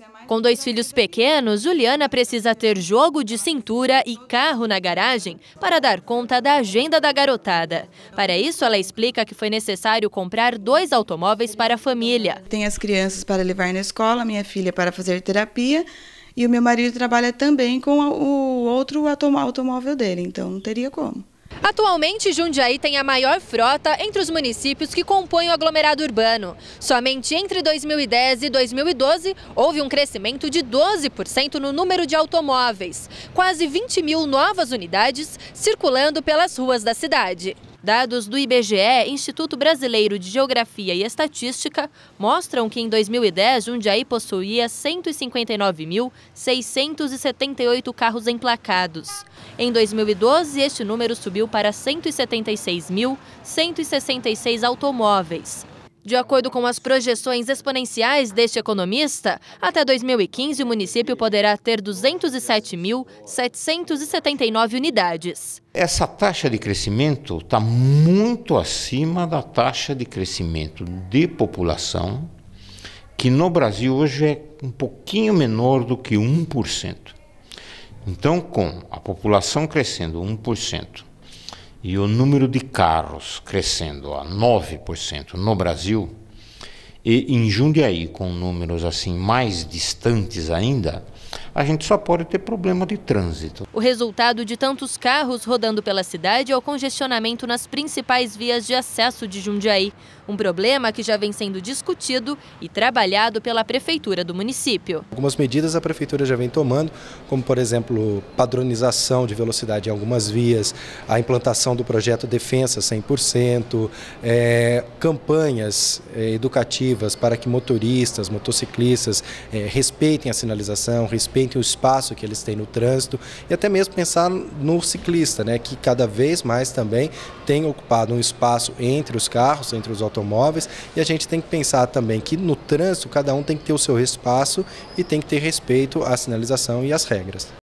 É com dois filhos pequenos, Juliana precisa ter jogo de cintura e carro na garagem para dar conta da agenda da garotada. Para isso, ela explica que foi necessário comprar dois automóveis para a família. Tenho as crianças para levar na escola, minha filha para fazer terapia e o meu marido trabalha também com o outro automóvel dele, então não teria como. Atualmente, Jundiaí tem a maior frota entre os municípios que compõem o aglomerado urbano. Somente entre 2010 e 2012, houve um crescimento de 12% no número de automóveis, quase 20 mil novas unidades circulando pelas ruas da cidade. Dados do IBGE, Instituto Brasileiro de Geografia e Estatística, mostram que em 2010 Jundiaí possuía 159.678 carros emplacados. Em 2012, este número subiu para 176.166 automóveis. De acordo com as projeções exponenciais deste economista, até 2015 o município poderá ter 207.779 unidades. Essa taxa de crescimento está muito acima da taxa de crescimento de população, que no Brasil hoje é um pouquinho menor do que 1%. Então, com a população crescendo 1%, e o número de carros crescendo a 9% no Brasil, e em Jundiaí, com números assim mais distantes ainda, a gente só pode ter problema de trânsito. O resultado de tantos carros rodando pela cidade é o congestionamento nas principais vias de acesso de Jundiaí, um problema que já vem sendo discutido e trabalhado pela prefeitura do município. Algumas medidas a prefeitura já vem tomando, como por exemplo, padronização de velocidade em algumas vias, a implantação do projeto Defensa 100%, é, campanhas é, educativas para que motoristas, motociclistas é, respeitem a sinalização, respeitem respeitem o espaço que eles têm no trânsito e até mesmo pensar no ciclista, né, que cada vez mais também tem ocupado um espaço entre os carros, entre os automóveis, e a gente tem que pensar também que no trânsito cada um tem que ter o seu espaço e tem que ter respeito à sinalização e às regras.